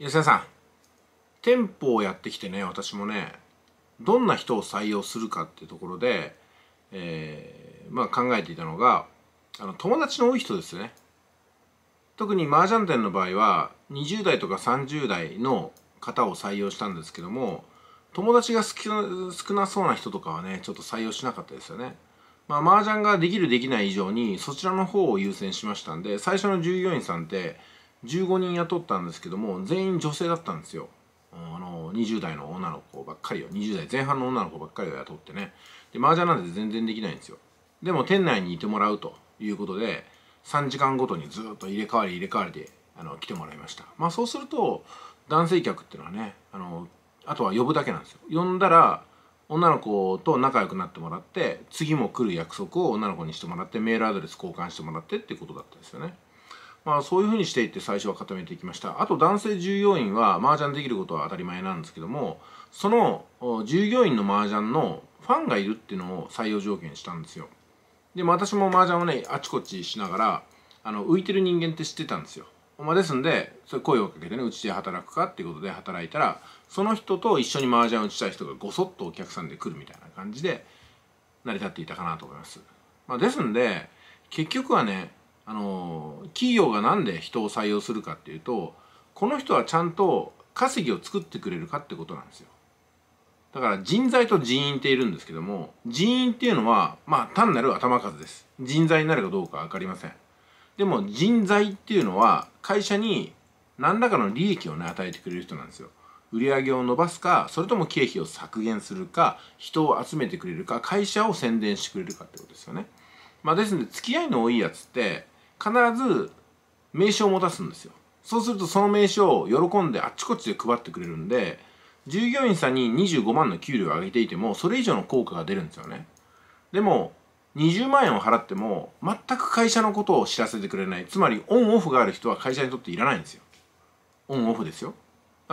吉田さん店舗をやってきてね私もねどんな人を採用するかっていうところで、えー、まあ、考えていたのがあの友達の多い人ですね特に麻雀店の場合は20代とか30代の方を採用したんですけども友達が少なそうな人とかはねちょっと採用しなかったですよねまあ麻雀ができるできない以上にそちらの方を優先しましたんで最初の従業員さんって15人雇ったんですけども全員女性だったんですよあの20代の女の子ばっかりを20代前半の女の子ばっかりを雇ってねで麻雀なんて全然できないんですよでも店内にいてもらうということで3時間ごとにずっと入れ替わり入れ替わりであの来てもらいましたまあそうすると男性客っていうのはねあのあとは呼ぶだけなんですよ呼んだら女の子と仲良くなってもらって次も来る約束を女の子にしてもらってメールアドレス交換してもらってっていうことだったんですよねまあ、そういうふうにしていって最初は固めていきましたあと男性従業員は麻雀できることは当たり前なんですけどもその従業員の麻雀のファンがいるっていうのを採用条件にしたんですよでも私も麻雀をねあちこちしながらあの浮いてる人間って知ってたんですよ、まあ、ですんでそれ声をかけてねうちで働くかっていうことで働いたらその人と一緒に麻雀を打ちたい人がごそっとお客さんで来るみたいな感じで成り立っていたかなと思います、まあ、ですんで結局はねあの企業が何で人を採用するかっていうとこの人はちゃんと稼ぎを作ってくれるかってことなんですよ。だから人材と人員っているんですけども人員っていうのはまあ単なる頭数です人材になるかどうか分かりませんでも人材っていうのは会社に何らかの利益をね与えてくれる人なんですよ売上を伸ばすかそれとも経費を削減するか人を集めてくれるか会社を宣伝してくれるかってことですよねまあですので付き合いの多いやつって必ず名刺を持たすんですよそうするとその名刺を喜んであっちこっちで配ってくれるんで従業員さんに25万の給料を上げていてもそれ以上の効果が出るんですよねでも20万円を払っても全く会社のことを知らせてくれないつまりオンオフがある人は会社にとっていらないんですよオンオフですよ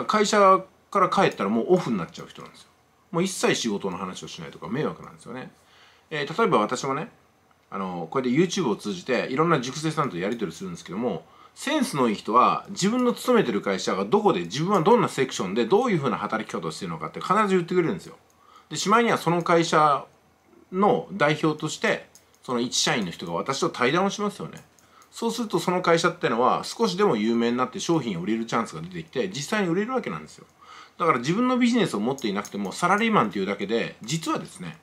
会社から帰ったらもうオフになっちゃう人なんですよもう一切仕事の話をしないとか迷惑なんですよね、えー、例えば私もねあのこうやって YouTube を通じていろんな熟成さんとやり取りするんですけどもセンスのいい人は自分の勤めてる会社がどこで自分はどんなセクションでどういうふうな働き方をしてるのかって必ず言ってくれるんですよ。でしまいにはその会社の代表としてその一社員の人が私と対談をしますよね。そうするとその会社ってのは少しでも有名になって商品を売れるチャンスが出てきて実際に売れるわけなんですよ。だから自分のビジネスを持っていなくてもサラリーマンっていうだけで実はですね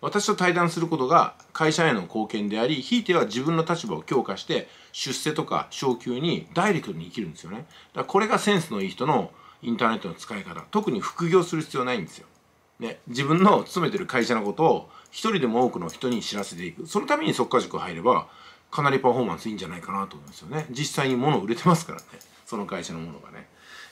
私と対談することが会社への貢献でありひいては自分の立場を強化して出世とか昇給にダイレクトに生きるんですよねだからこれがセンスのいい人のインターネットの使い方特に副業する必要ないんですよ、ね、自分の勤めてる会社のことを一人でも多くの人に知らせていくそのために即価塾入ればかなりパフォーマンスいいんじゃないかなと思うんですよね実際に物売れてますからねその会社のものがね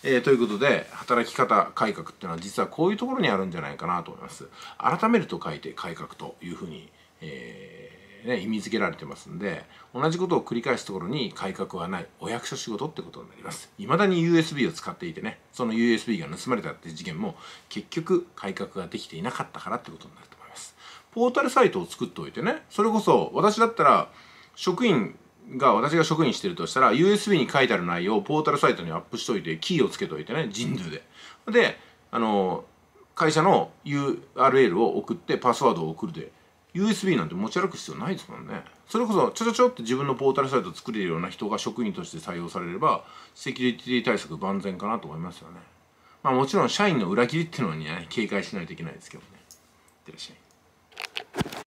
えー、ということで働き方改革っていうのは実はこういうところにあるんじゃないかなと思います。改めると書いて改革というふうに、えーね、意味付けられてますんで同じことを繰り返すところに改革はないお役所仕事ってことになります未だに USB を使っていてねその USB が盗まれたって事件も結局改革ができていなかったからってことになると思いますポータルサイトを作っておいてねそれこそ私だったら職員が私が職員してるとしたら USB に書いてある内容をポータルサイトにアップしといてキーをつけといてね人数でであの会社の URL を送ってパスワードを送るで USB なんて持ち歩く必要ないですもんねそれこそちょちょちょって自分のポータルサイト作れるような人が職員として採用されればセキュリティ対策万全かなと思いますよねまあもちろん社員の裏切りっていうのにね警戒しないといけないですけどねいってらっしゃい